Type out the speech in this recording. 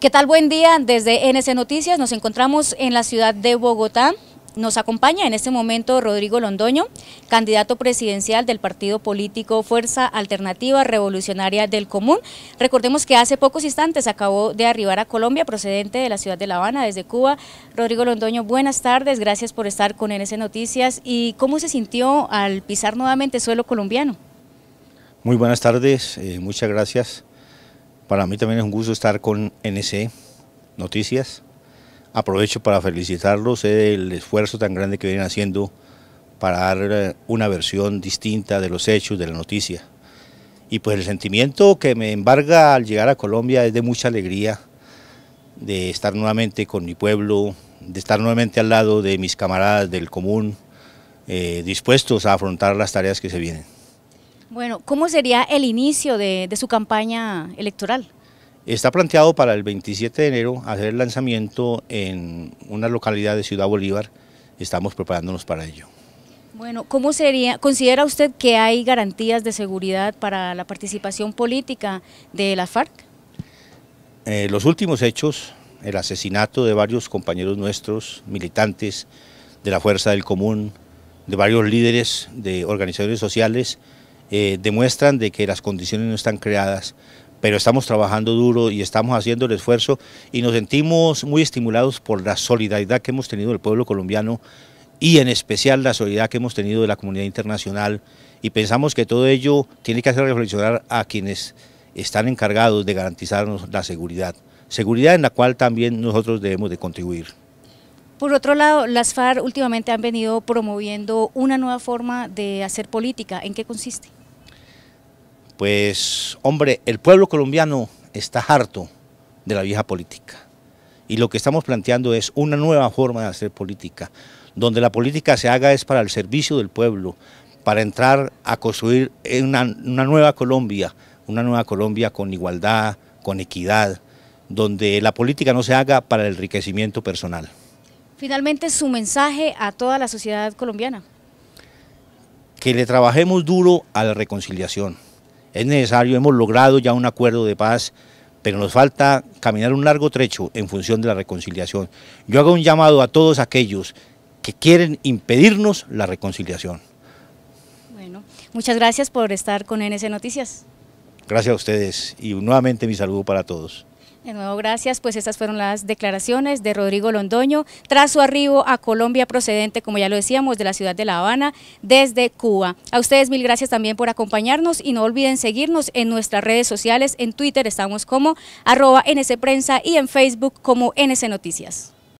¿Qué tal? Buen día. Desde NC Noticias nos encontramos en la ciudad de Bogotá. Nos acompaña en este momento Rodrigo Londoño, candidato presidencial del partido político Fuerza Alternativa Revolucionaria del Común. Recordemos que hace pocos instantes acabó de arribar a Colombia, procedente de la ciudad de La Habana, desde Cuba. Rodrigo Londoño, buenas tardes, gracias por estar con NC Noticias. ¿Y cómo se sintió al pisar nuevamente suelo colombiano? Muy buenas tardes, eh, muchas gracias. Para mí también es un gusto estar con NC e Noticias. Aprovecho para felicitarlos eh, el esfuerzo tan grande que vienen haciendo para dar eh, una versión distinta de los hechos, de la noticia. Y pues el sentimiento que me embarga al llegar a Colombia es de mucha alegría, de estar nuevamente con mi pueblo, de estar nuevamente al lado de mis camaradas del común, eh, dispuestos a afrontar las tareas que se vienen. Bueno, ¿cómo sería el inicio de, su campaña electoral? Está planteado para el 27 de enero hacer el lanzamiento en una localidad de Ciudad Bolívar. Estamos preparándonos para ello. Bueno, ¿cómo sería, considera usted que hay garantías de seguridad para la participación política de la FARC? Eh, los últimos hechos, el asesinato de varios compañeros nuestros, militantes de la Fuerza del Común, de varios líderes de organizaciones sociales, eh, demuestran de que las condiciones no están creadas, pero estamos trabajando duro y estamos haciendo el esfuerzo y nos sentimos muy estimulados por la solidaridad que hemos tenido del pueblo colombiano y en especial la solidaridad que hemos tenido de la comunidad internacional y pensamos que todo ello tiene que hacer reflexionar a quienes están encargados de garantizarnos la seguridad, seguridad en la cual también nosotros debemos de contribuir. Por otro lado, las FARC últimamente han venido promoviendo una nueva forma de hacer política. ¿En qué consiste? Pues, hombre, el pueblo colombiano está harto de la vieja política. Y lo que estamos planteando es una nueva forma de hacer política, donde la política se haga es para el servicio del pueblo, para entrar a construir una, una nueva Colombia, una nueva Colombia con igualdad, con equidad, donde la política no se haga para el enriquecimiento personal. Finalmente, su mensaje a toda la sociedad colombiana. Que le trabajemos duro a la reconciliación. Es necesario, hemos logrado ya un acuerdo de paz, pero nos falta caminar un largo trecho en función de la reconciliación. Yo hago un llamado a todos aquellos que quieren impedirnos la reconciliación. Bueno, muchas gracias por estar con NS Noticias. Gracias a ustedes y nuevamente mi saludo para todos. De nuevo, gracias. Pues estas fueron las declaraciones de Rodrigo Londoño tras su arribo a Colombia procedente, como ya lo decíamos, de la ciudad de La Habana desde Cuba. A ustedes mil gracias también por acompañarnos y no olviden seguirnos en nuestras redes sociales. En Twitter estamos como arroba prensa y en Facebook como NS Noticias.